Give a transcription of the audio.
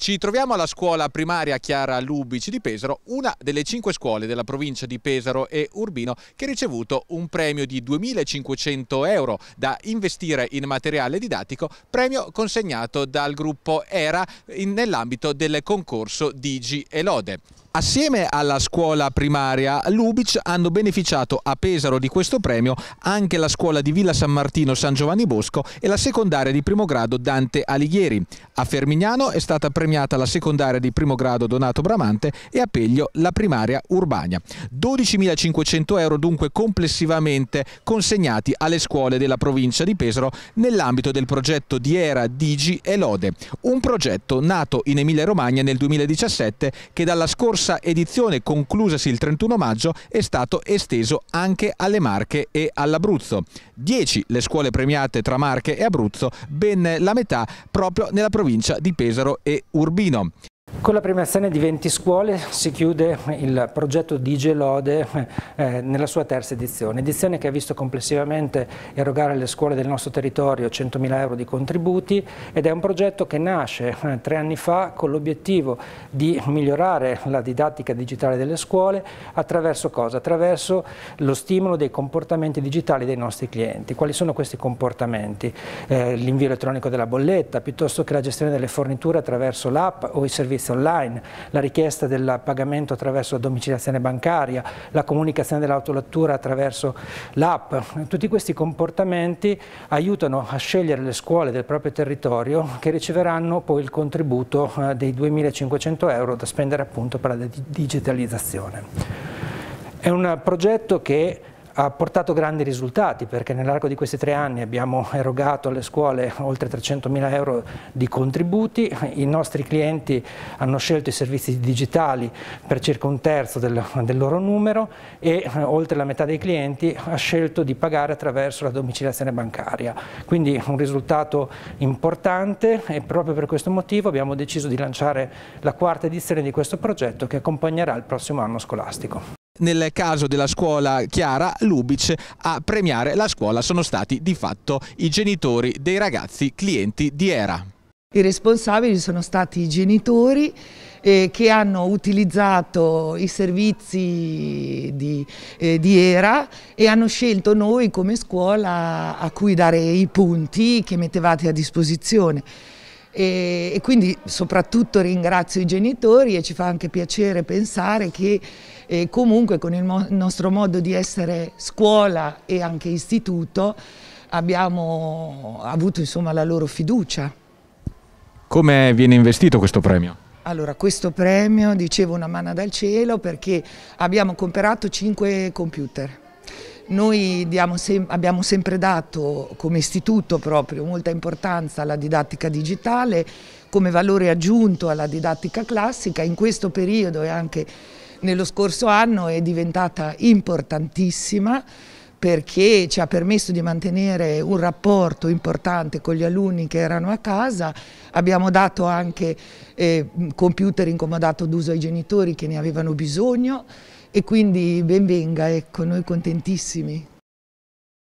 Ci troviamo alla scuola primaria Chiara Lubic di Pesaro, una delle cinque scuole della provincia di Pesaro e Urbino che ha ricevuto un premio di 2.500 euro da investire in materiale didattico, premio consegnato dal gruppo ERA nell'ambito del concorso Digi e Lode. Assieme alla scuola primaria Lubic hanno beneficiato a Pesaro di questo premio anche la scuola di Villa San Martino San Giovanni Bosco e la secondaria di primo grado Dante Alighieri. A Fermignano è stata premiata premiata la secondaria di primo grado Donato Bramante e a Peglio la primaria Urbania. 12.500 euro dunque complessivamente consegnati alle scuole della provincia di Pesaro nell'ambito del progetto di Era, Digi e Lode, un progetto nato in Emilia Romagna nel 2017 che dalla scorsa edizione conclusasi il 31 maggio è stato esteso anche alle Marche e all'Abruzzo. 10 le scuole premiate tra Marche e Abruzzo, ben la metà proprio nella provincia di Pesaro e Urbania. Urbino. Con la premiazione di 20 scuole si chiude il progetto Digelode eh, nella sua terza edizione, edizione che ha visto complessivamente erogare alle scuole del nostro territorio 100.000 euro di contributi ed è un progetto che nasce eh, tre anni fa con l'obiettivo di migliorare la didattica digitale delle scuole attraverso cosa? Attraverso lo stimolo dei comportamenti digitali dei nostri clienti. Quali sono questi comportamenti? Eh, L'invio elettronico della bolletta piuttosto che la gestione delle forniture attraverso l'app o i servizi servizi online, la richiesta del pagamento attraverso la domiciliazione bancaria, la comunicazione dell'autolettura attraverso l'app. Tutti questi comportamenti aiutano a scegliere le scuole del proprio territorio che riceveranno poi il contributo eh, dei 2.500 euro da spendere appunto per la digitalizzazione. È un progetto che ha portato grandi risultati perché nell'arco di questi tre anni abbiamo erogato alle scuole oltre 300.000 euro di contributi, i nostri clienti hanno scelto i servizi digitali per circa un terzo del, del loro numero e eh, oltre la metà dei clienti ha scelto di pagare attraverso la domiciliazione bancaria. Quindi un risultato importante e proprio per questo motivo abbiamo deciso di lanciare la quarta edizione di questo progetto che accompagnerà il prossimo anno scolastico nel caso della scuola Chiara Lubic a premiare la scuola sono stati di fatto i genitori dei ragazzi clienti di ERA. I responsabili sono stati i genitori eh, che hanno utilizzato i servizi di, eh, di, ERA e hanno scelto noi come scuola a cui dare i punti che mettevate a disposizione. E, e, quindi soprattutto ringrazio i genitori e ci fa anche piacere pensare che eh, comunque con il mo nostro modo di essere scuola e anche istituto abbiamo avuto insomma, la loro fiducia. Come viene investito questo premio? Allora, questo premio, dicevo una mano dal cielo, perché abbiamo comperato 5 computer noi sem abbiamo sempre dato come istituto proprio molta importanza alla didattica digitale come valore aggiunto alla didattica classica, in questo periodo e anche nello scorso anno è diventata importantissima perché ci ha permesso di mantenere un rapporto importante con gli alunni che erano a casa, abbiamo dato anche eh, computer incomodato d'uso ai genitori che ne avevano bisogno e quindi benvenga, ecco, noi contentissimi.